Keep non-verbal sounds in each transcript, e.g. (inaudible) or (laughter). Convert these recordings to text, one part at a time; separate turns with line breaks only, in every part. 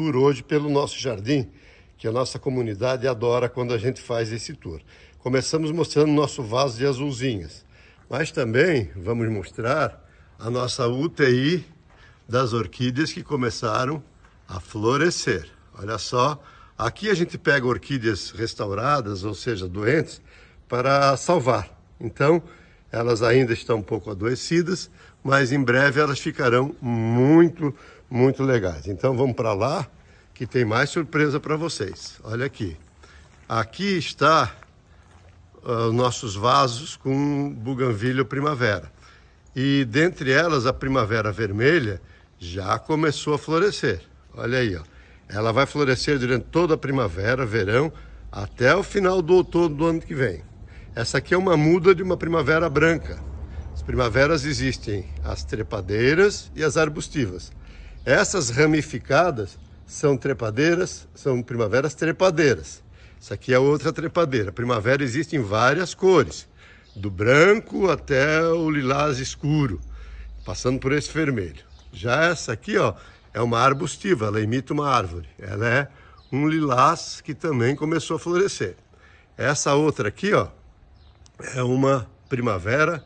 tour hoje pelo nosso jardim, que a nossa comunidade adora quando a gente faz esse tour. Começamos mostrando nosso vaso de azulzinhas, mas também vamos mostrar a nossa UTI das orquídeas que começaram a florescer. Olha só, aqui a gente pega orquídeas restauradas, ou seja, doentes, para salvar. Então, elas ainda estão um pouco adoecidas, mas em breve elas ficarão muito muito legais. Então vamos para lá que tem mais surpresa para vocês. Olha aqui. Aqui está ah, os uh, nossos vasos com buganvilho primavera. E dentre elas a primavera vermelha já começou a florescer. Olha aí, ó. Ela vai florescer durante toda a primavera, verão, até o final do outono do ano que vem. Essa aqui é uma muda de uma primavera branca. As primaveras existem as trepadeiras e as arbustivas. Essas ramificadas são trepadeiras, são primaveras trepadeiras. Isso aqui é outra trepadeira. Primavera existe em várias cores, do branco até o lilás escuro, passando por esse vermelho. Já essa aqui, ó, é uma arbustiva, ela imita uma árvore. Ela é um lilás que também começou a florescer. Essa outra aqui, ó, é uma primavera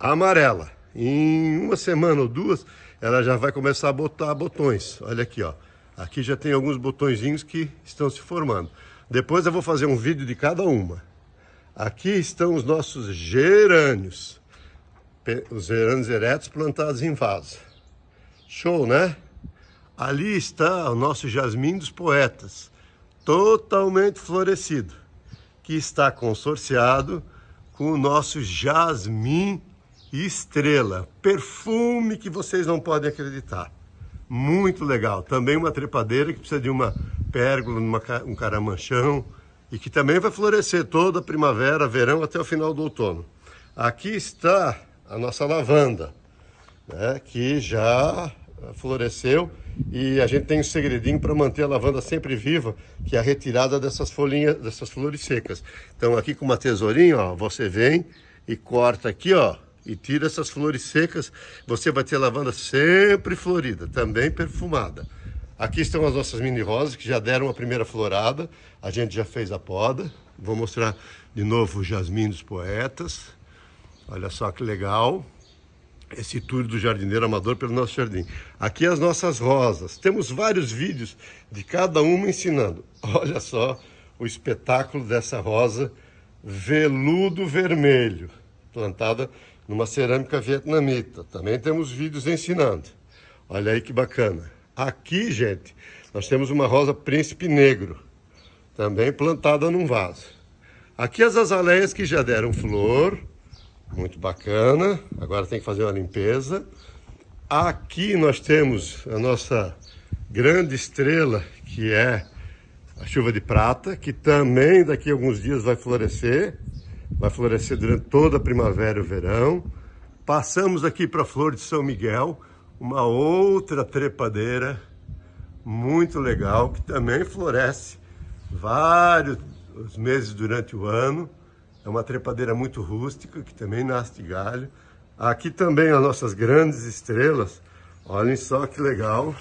amarela. Em uma semana ou duas, ela já vai começar a botar botões. Olha aqui, ó. Aqui já tem alguns botõezinhos que estão se formando. Depois eu vou fazer um vídeo de cada uma. Aqui estão os nossos gerânios. Os gerânios eretos plantados em vaso. Show, né? Ali está o nosso jasmim dos poetas, totalmente florescido, que está consorciado com o nosso jasmim Estrela, perfume que vocês não podem acreditar. Muito legal. Também uma trepadeira que precisa de uma pérgola, uma, um caramanchão e que também vai florescer toda a primavera, verão até o final do outono. Aqui está a nossa lavanda, né, que já eh, floresceu e a gente tem um segredinho para manter a lavanda sempre viva, que é a retirada dessas folhinhas, dessas flores secas. Então aqui com uma tesourinha, ó, você vem e corta aqui, ó, e tira essas flores secas, você vai ter lavanda sempre florida, também perfumada. Aqui estão as nossas mini rosas que já deram a primeira florada, a gente já fez a poda. Vou mostrar de novo o jasmim dos poetas. Olha só que legal. Esse tour do jardineiro amador pelo nosso jardim. Aqui as nossas rosas. Temos vários vídeos de cada uma ensinando. (laughs) Olha só o espetáculo dessa rosa veludo vermelho, plantada numa cerâmica vietnamita. Também temos vídeos ensinando. Olha aí que bacana. Aqui, gente, nós temos uma rosa príncipe negro, também plantada num vaso. Aqui as azaleias que já deram flor, muito bacana. Agora tem que fazer uma limpeza. Aqui nós temos a nossa grande estrela, que é a chuva de prata, que também daqui a alguns dias vai florescer vai florescer durante toda a primavera e o verão. Passamos aqui para a Flor de São Miguel, uma outra trepadeira muito legal, que também floresce vários meses durante o ano. É uma trepadeira muito rústica, que também nasce de galho. Aqui também as nossas grandes estrelas. Olhem só que legal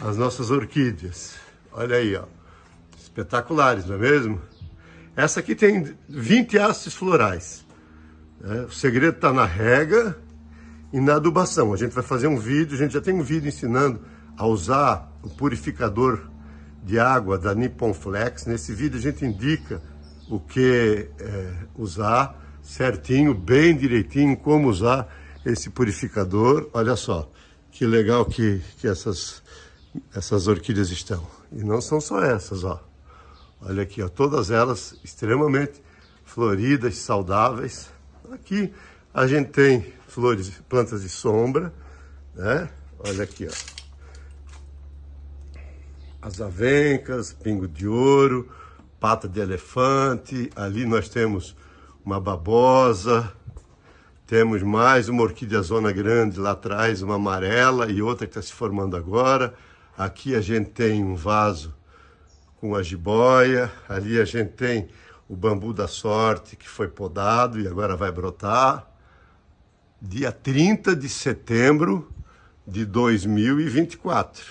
as nossas orquídeas. Olha aí, ó. Espetaculares, não é mesmo? Essa aqui tem 20 hastes florais. Né? O segredo está na rega e na adubação. A gente vai fazer um vídeo, a gente já tem um vídeo ensinando a usar o purificador de água da Nippon Flex. Nesse vídeo a gente indica o que é, usar certinho, bem direitinho, como usar esse purificador. Olha só, que legal que, que essas, essas orquídeas estão. E não são só essas, ó. Olha aqui, ó, todas elas extremamente floridas, saudáveis. Aqui a gente tem flores, plantas de sombra, né? Olha aqui, ó. As avencas, pingo de ouro, pata de elefante. Ali nós temos uma babosa. Temos mais uma orquídea zona grande lá atrás, uma amarela e outra que está se formando agora. Aqui a gente tem um vaso com a jiboia. Ali a gente tem o bambu da sorte que foi podado e agora vai brotar. Dia 30 de setembro de 2024.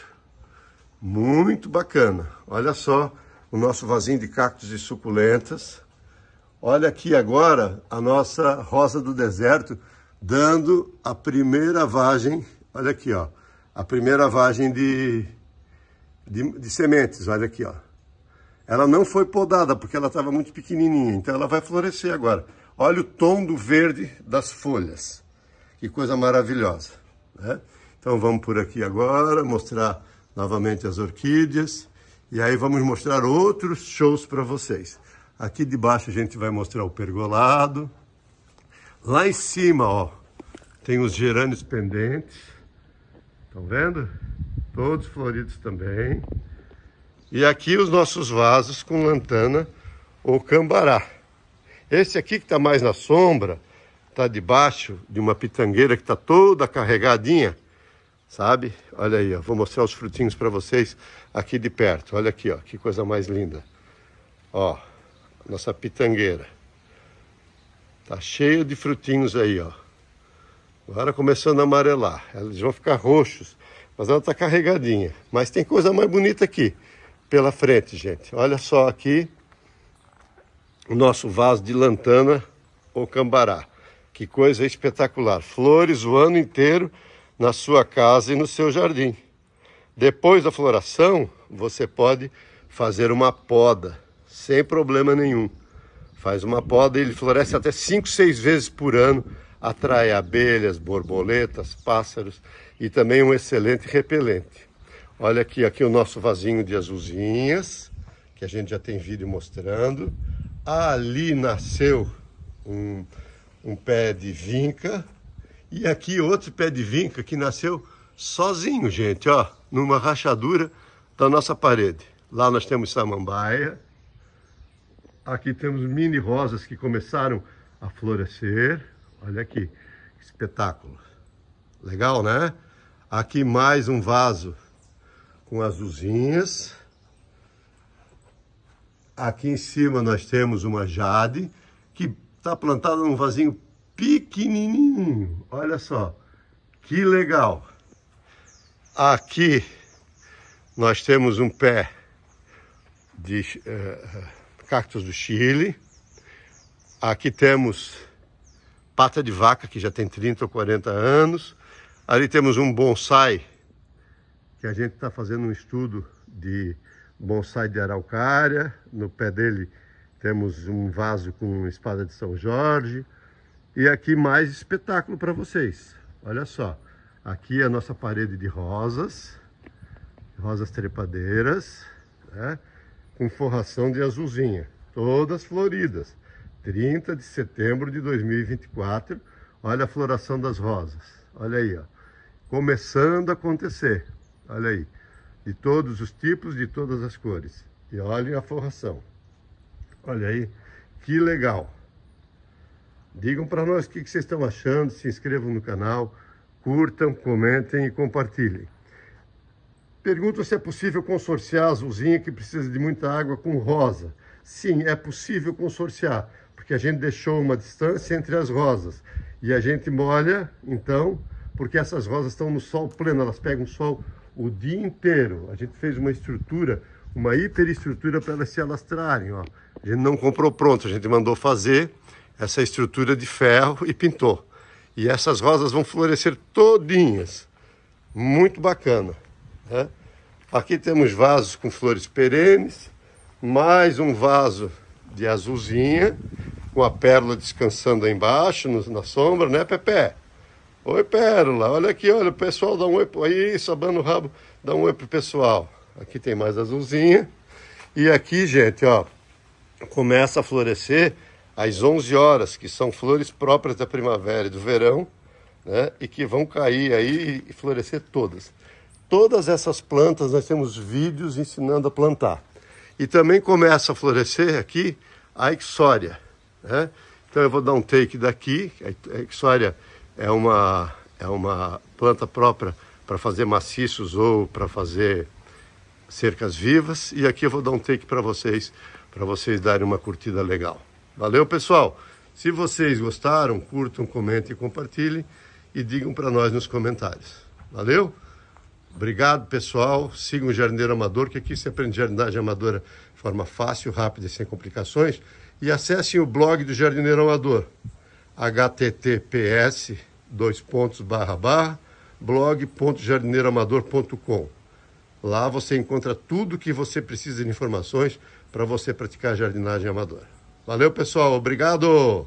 Muito bacana. Olha só o nosso vasinho de cactos e suculentas. Olha aqui agora a nossa rosa do deserto dando a primeira vagem. Olha aqui, ó. A primeira vagem de, de, de sementes. Olha aqui, ó. Ela não foi podada porque ela estava muito pequenininha, então ela vai florescer agora. Olha o tom do verde das folhas. Que coisa maravilhosa, né? Então vamos por aqui agora, mostrar novamente as orquídeas. E aí vamos mostrar outros shows para vocês. Aqui de baixo a gente vai mostrar o pergolado. Lá em cima, ó, tem os gerânios pendentes. Estão vendo? Todos floridos também. E aqui os nossos vasos com lantana ou cambará. Esse aqui que está mais na sombra, está debaixo de uma pitangueira que está toda carregadinha, sabe? Olha aí, ó, vou mostrar os frutinhos para vocês aqui de perto. Olha aqui, ó, que coisa mais linda. Ó, nossa pitangueira. Está cheio de frutinhos aí, ó. Agora começando a amarelar. Eles vão ficar roxos, mas ela está carregadinha. Mas tem coisa mais bonita aqui pela frente, gente. Olha só aqui o nosso vaso de lantana ou cambará. Que coisa espetacular! Flores o ano inteiro na sua casa e no seu jardim. Depois da floração, você pode fazer uma poda sem problema nenhum. Faz uma poda e ele floresce até 5, 6 vezes por ano, atrai abelhas, borboletas, pássaros e também um excelente repelente. Olha aqui, aqui o nosso vasinho de azulzinhas, que a gente já tem vídeo mostrando. Ali nasceu um, um pé de vinca. E aqui outro pé de vinca que nasceu sozinho, gente, ó. Numa rachadura da nossa parede. Lá nós temos samambaia. Aqui temos mini rosas que começaram a florescer. Olha aqui, espetáculo. Legal, né? Aqui mais um vaso com luzinhas. Aqui em cima nós temos uma jade, que está plantada num vasinho pequenininho. Olha só, que legal. Aqui nós temos um pé de uh, cactos do Chile. Aqui temos pata de vaca, que já tem 30 ou 40 anos. Ali temos um bonsai que a gente está fazendo um estudo de bonsai de araucária. No pé dele temos um vaso com espada de São Jorge. E aqui mais espetáculo para vocês. Olha só, aqui é a nossa parede de rosas, rosas trepadeiras, né? com forração de azulzinha, todas floridas. 30 de setembro de 2024, olha a floração das rosas, olha aí, ó. começando a acontecer. Olha aí. De todos os tipos, de todas as cores. E olha a forração. Olha aí. Que legal. Digam para nós o que, que vocês estão achando. Se inscrevam no canal. Curtam, comentem e compartilhem. Pergunto se é possível consorciar azulzinha que precisa de muita água com rosa. Sim, é possível consorciar, porque a gente deixou uma distância entre as rosas. E a gente molha, então, porque essas rosas estão no sol pleno, elas pegam sol o dia inteiro. A gente fez uma estrutura, uma hiperestrutura para elas se alastrarem. Ó. A gente não comprou pronto, a gente mandou fazer essa estrutura de ferro e pintou. E essas rosas vão florescer todinhas. Muito bacana. Né? Aqui temos vasos com flores perenes, mais um vaso de azulzinha, com a pérola descansando aí embaixo, no, na sombra, né, Pepe? Oi, Pérola, olha aqui, olha, o pessoal dá um oi. aí sabando o rabo, dá um oi pro pessoal. Aqui tem mais azulzinha. E aqui, gente, ó, começa a florescer às 11 horas, que são flores próprias da primavera e do verão, né? E que vão cair aí e florescer todas. Todas essas plantas nós temos vídeos ensinando a plantar. E também começa a florescer aqui a ixória, né? Então eu vou dar um take daqui, a ixória é uma, é uma planta própria para fazer maciços ou para fazer cercas vivas. E aqui eu vou dar um take para vocês, para vocês darem uma curtida legal. Valeu, pessoal! Se vocês gostaram, curtam, comentem, compartilhem e digam para nós nos comentários. Valeu? Obrigado, pessoal. Sigam o Jardineiro Amador, que aqui você aprende jardinagem amadora de forma fácil, rápida e sem complicações. E acessem o blog do Jardineiro Amador, https dois pontos barra barra com Lá você encontra tudo o que você precisa de informações para você praticar jardinagem amadora. Valeu, pessoal. Obrigado!